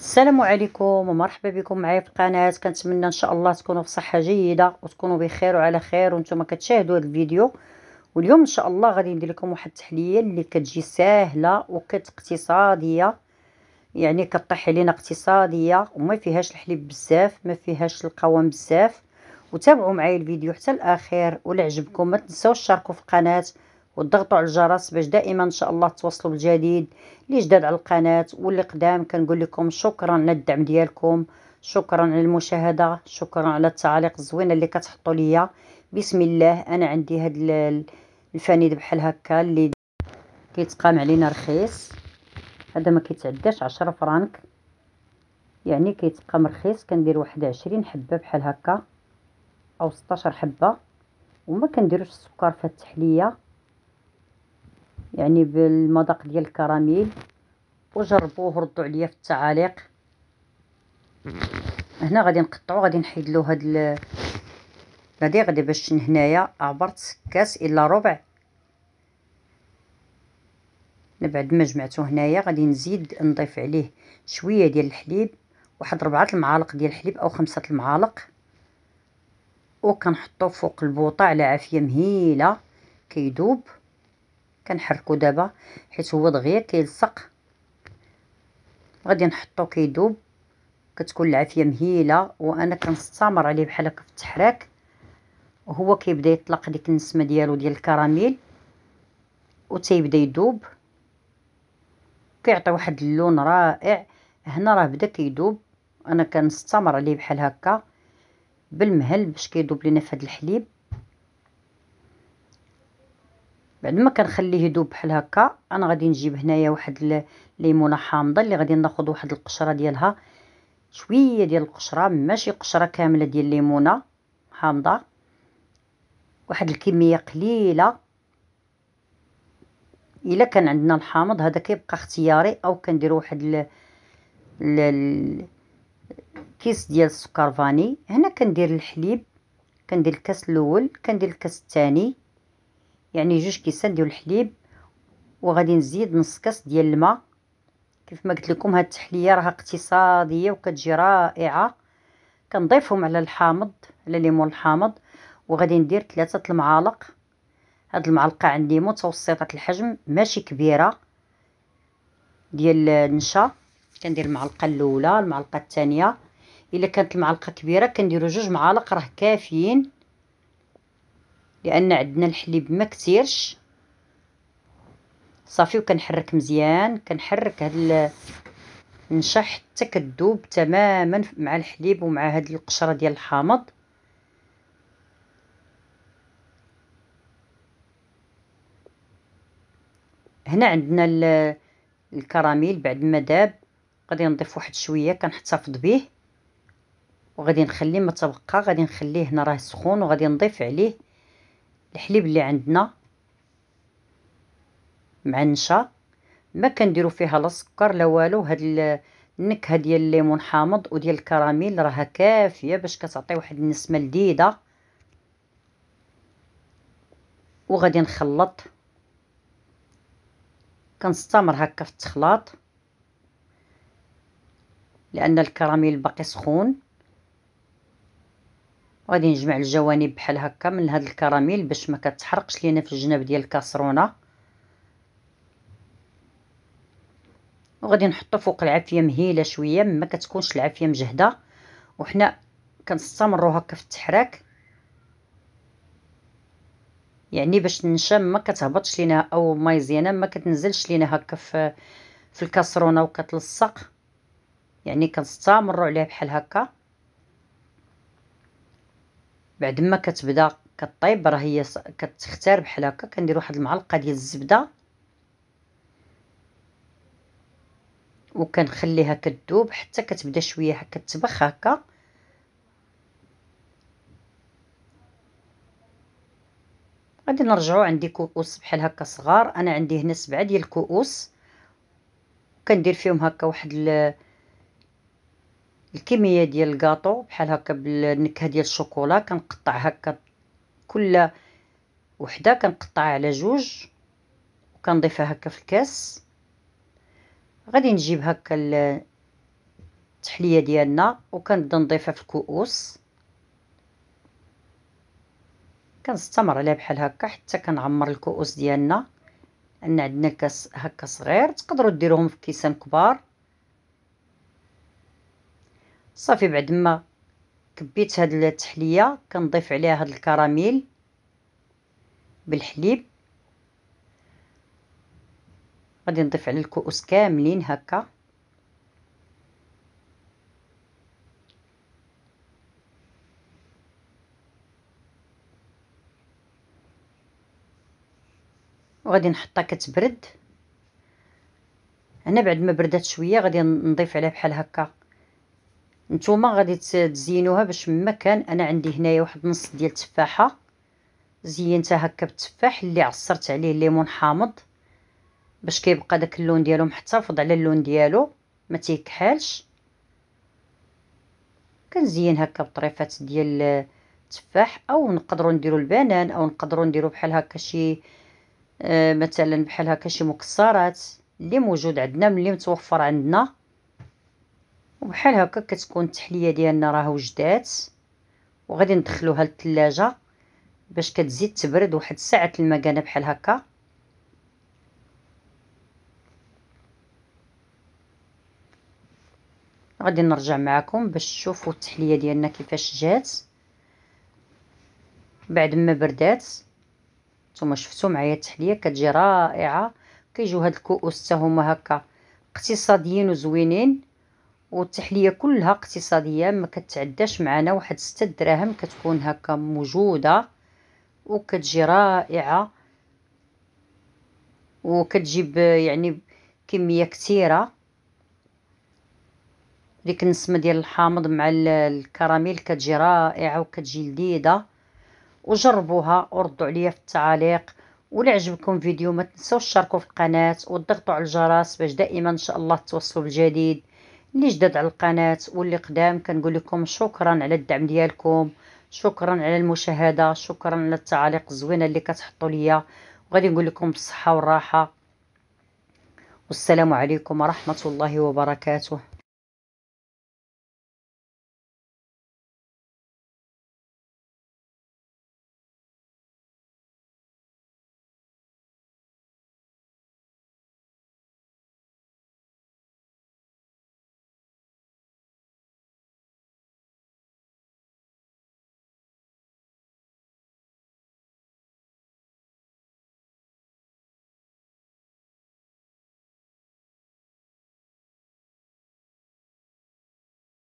السلام عليكم ومرحبا بكم معايا في القناه كنتمنى ان شاء الله تكونوا بصحه جيده وتكونوا بخير وعلى خير وانتم كتشاهدوا هذا الفيديو واليوم ان شاء الله غادي ندير لكم واحد التحليه اللي كتجي ساهله وكتقتصاديه يعني كطيح علينا اقتصاديه وما فيهاش الحليب بزاف ما فيهاش القوام بزاف وتابعوا معايا الفيديو حتى الاخير ولا عجبكم ما تنساوش تشاركوا في القناه وتضغطوا على الجرس باش دائما ان شاء الله تواصلوا بالجديد اللي جداد على القناه واللي قدام كنقول لكم شكرا على الدعم ديالكم شكرا على المشاهده شكرا على التعاليق الزوينه اللي كتحطوا ليا بسم الله انا عندي هاد الفانيد بحال هكا اللي كيتقام علينا رخيص هذا ما كيتعداش عشرة فرانك يعني كيتقام رخيص كندير واحد عشرين حبه بحال هكا او 16 حبه وما كنديروش السكر في التحليه يعني بالمذاق ديال الكراميل وجربوه ردوا عليا في التعاليق هنا غادي نقطعو غادي نحيد له هاد ال... غادي غادي باش هنايا عبرت كاس الا ربع بعد ما جمعته هنايا غادي نزيد نضيف عليه شويه ديال الحليب واحد ربعة المعالق ديال الحليب او خمسة المعالق وكنحطو فوق البوطه على عافيه مهيله كيدوب كنحركو دابا حيت هو دغيا كيلصق غادي نحطو كيدوب كتكون العافيه مهيله وانا كنستمر عليه بحال هكا في التحراك وهو كيبدا يطلق ديك النسمه ديالو ديال الكراميل وتيبدا يدوب كيعطي واحد اللون رائع هنا راه بدا كيدوب انا كنستمر عليه بحال هكا بالمهل باش كيدوب لينا في هذا الحليب بعد ما كنخليه يذوب بحال هكا انا غادي نجيب هنايا واحد الليمونه حامضه اللي غادي ناخذ واحد القشره ديالها شويه ديال القشره ماشي قشره كامله ديال الليمونه حامضه واحد الكميه قليله الا كان عندنا الحامض هذا كيبقى اختياري او كنديروا واحد ال... ال... كيس ديال السكر فاني هنا كندير الحليب كندير الكاس الاول كندير الكاس الثاني يعني جوج كيسات ديال الحليب وغادي نزيد نص كاس ديال الماء كيف ما قلت لكم هاد التحليه راها اقتصاديه وكتجي رائعه كنضيفهم على الحامض على الليمون الحامض وغادي ندير ثلاثه المعالق هاد المعلقه عندي متوسطه الحجم ماشي كبيره ديال النشا كندير المعلقه الاولى المعلقه الثانيه الا كانت المعلقه كبيره كنديروا جوج معالق راه كافيين لان عندنا الحليب ما كثيرش صافي وكنحرك مزيان كنحرك هاد النشا حتى كذوب تماما مع الحليب ومع هاد القشره ديال الحامض هنا عندنا الكراميل بعد ما داب غادي نضيف واحد شويه كنحتفظ به وغادي نخليه ما تبقى غادي نخليه هنا راه سخون وغادي نضيف عليه الحليب اللي عندنا معنشه ما كنديرو فيها لا سكر لا والو هاد النكهه ديال الليمون حامض وديال الكراميل راها كافيه باش كتعطي واحد النسمه لذيذه وغادي نخلط كنستمر هكا في التخلاط لان الكراميل باقي سخون وغادي نجمع الجوانب بحال هكا من هاد الكراميل باش ما كتحرقش لينا في الجناب ديال الكاسرونه وغادي نحطو فوق العافيه مهيله شويه ما كتكونش العافيه مجهده وحنا كنستمروا هكا في التحراك يعني باش النشا ما كتهبطش لينا او المايزيانه ما كتنزلش لينا هكا في في الكاسرونه وكتلصق يعني كنستمروا عليها بحال هكا بعد ما كتبدا كطيب راه هي كتختار بحال هكا كندير واحد المعلقه ديال الزبده وكنخليها كتذوب حتى كتبدا شويه هكا تبخ هكا غادي نرجعو عندي كؤوس بحال هكا صغار انا عندي هنا سبعة ديال الكؤوس كندير فيهم هكا واحد الكميه ديال الكاطو بحال هكا بالنكهه ديال الشوكولا كنقطع هكا كل وحده كنقطعها على جوج وكنضيفها هكا في الكاس غادي نجيب هكا التحليه ديالنا وكنبدا نضيفها في الكؤوس كنستمر عليها بحال هكا حتى كنعمر الكؤوس ديالنا ان عندنا كاس هكا صغير تقدروا ديروهم في كيسان كبار صافي بعد ما كبيت هاد التحليه كنضيف عليها هاد الكراميل بالحليب غادي نضيف على الكؤوس كاملين هكا وغادي نحطها كتبرد هنا بعد ما بردات شويه غادي نضيف عليها بحال هكا نتوما غادي تزينوها باش ما كان انا عندي هنايا واحد نص ديال التفاحه زينتها هكا بالتفاح اللي عصرت عليه الليمون حامض باش كيبقى داك اللون ديالو محتفظ على اللون ديالو ما تيكحلش كنزين هكا بطريفات ديال التفاح او نقدروا نديروا البنان او نقدروا نديروا بحال هكا شي مثلا بحال هكا شي مكسرات اللي موجود عندنا ملي متوفر عندنا وبحال هكا كتكون التحليه ديالنا راه وجدات وغادي ندخلوها للثلاجه باش كتزيد تبرد واحد ساعه المكانه بحال هكا غادي نرجع معكم باش تشوفوا التحليه ديالنا كيفاش جات بعد ما بردات نتوما شفتوا معايا التحليه كتجي رائعه كيجيو هاد الكؤوس حتى هما هكا اقتصاديين وزوينين والتحليه كلها اقتصاديه ما كتعداش معنا واحد 6 دراهم كتكون هكا موجوده وكتجي رائعه وكتجيب يعني كميه كثيره ديك النسمه ديال الحامض مع الكراميل كتجي رائعه وكتجي لذيذه وجربوها وردوا عليا في التعاليق ولا عجبكم الفيديو ما تنسوا تشاركوا في القناه وتضغطوا على الجرس باش دائما ان شاء الله توصلوا بالجديد اللي جداد على القناه واللي قدام كنقول لكم شكرا على الدعم ديالكم شكرا على المشاهده شكرا على التعاليق الزوينه اللي كتحطوا ليا وغادي نقول لكم بالصحه والراحه والسلام عليكم ورحمه الله وبركاته